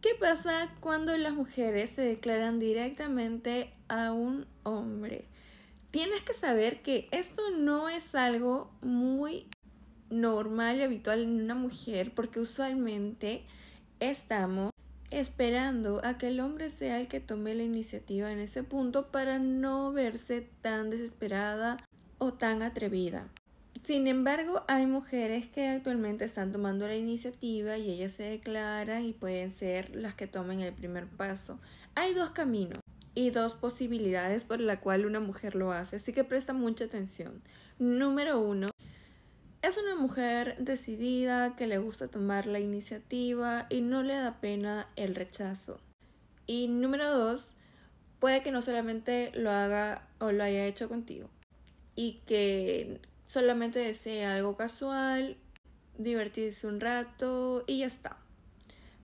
¿Qué pasa cuando las mujeres se declaran directamente a un hombre? Tienes que saber que esto no es algo muy normal y habitual en una mujer porque usualmente estamos esperando a que el hombre sea el que tome la iniciativa en ese punto para no verse tan desesperada o tan atrevida. Sin embargo, hay mujeres que actualmente están tomando la iniciativa y ellas se declaran y pueden ser las que tomen el primer paso. Hay dos caminos y dos posibilidades por la cual una mujer lo hace, así que presta mucha atención. Número uno, es una mujer decidida que le gusta tomar la iniciativa y no le da pena el rechazo. Y número dos, puede que no solamente lo haga o lo haya hecho contigo y que solamente desea algo casual, divertirse un rato y ya está.